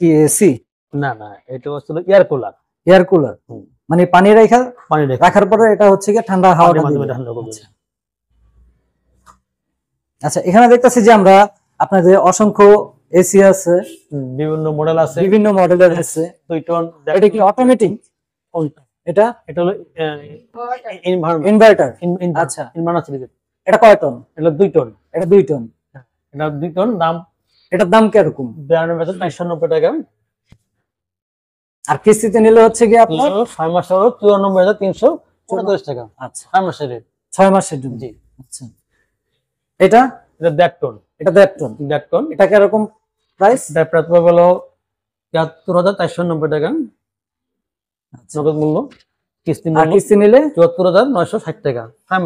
কি এসি না না এটা হচ্ছে এয়ার কুলার এয়ার কুলার মানে পানি রাখা পানি রাখার পরে এটা হচ্ছে কি ঠান্ডা হাওয়ার মাধ্যমে ঠান্ডা করবে আচ্ছা, আচ্ছা এখানে দেখতেছি যে আমরা আপনাদের অসংখ্য এসি আছে বিভিন্ন মডেল আছে বিভিন্ন মডেলের আছে এটা কি অটোমেটিক এটা এটা হলো ইনভার্টার আচ্ছা ইনভার্টার এটা কয় টন এটা দুই টন এটা দুই টন এটা দুই টন দাম এটার দাম কিরকম ব্র্যান্ডের হাজার 99 নব্বই টাকা আর কিস্তিতে নিলে হচ্ছে কি আপনার ছয় মাস হলো চুরানব্বই হাজার তিনশো টাকা আচ্ছা 6 মাসের রেট ছয় মাসের জন্য জি আচ্ছা এটা এটা দেড় টন এটা দেড় টন দেড় টন এটা কিরকম প্রাইস এটা প্রাথমিক হলো তিয়াত্তর হাজার চারশো নব্বই টাকা আচ্ছা। নগদ মূল্য কিস্তি কিস্তি নিলে চুয়াত্তর হাজার নয়শো ষাট টাকা হ্যাঁ,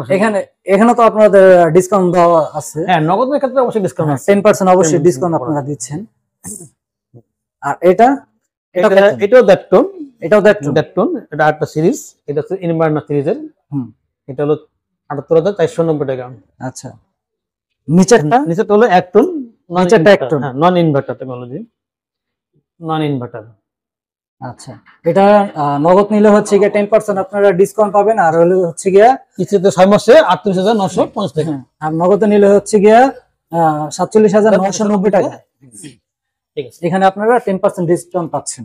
এখানে তো আপনাদের ডিসকাউন্ট দেওয়া আছে হ্যাঁ নগদের ক্ষেত্রে অবশ্যই ডিসকাউন্ট হ্যাঁ, আছে পার্সেন্ট অবশ্যই ডিসকাউন্ট আপনারা দিচ্ছেন আর এটা এটাও দ্যাপটন এটাও দ্যাপটন এটা আটটা সিরিজ এটা হচ্ছে ইনভার্না সিরিজের হুম এটা হলো আটাত্তর হাজার চারশো নব্বই টাকা আচ্ছা নিচেরটা নিচেরটা হলো একটন নিচেরটা একটন নন ইনভার্টার নন ইনভার্টার আচ্ছা এটা নগদ নিলে হচ্ছে গিয়ে টেন পার্সেন্ট আপনারা ডিসকাউন্ট পাবেন আর হলে হচ্ছে গিয়ে কিস্তিতে ছয় মাসে আটত্রিশ হাজার নশো পঞ্চাশ টাকা হ্যাঁ, আর নগদ নিলে হচ্ছে গিয়ে সাতচল্লিশ হাজার নশো নব্বই টাকা ঠিক আছে এখানে আপনারা টেন পার্সেন্ট ডিসকাউন্ট পাচ্ছেন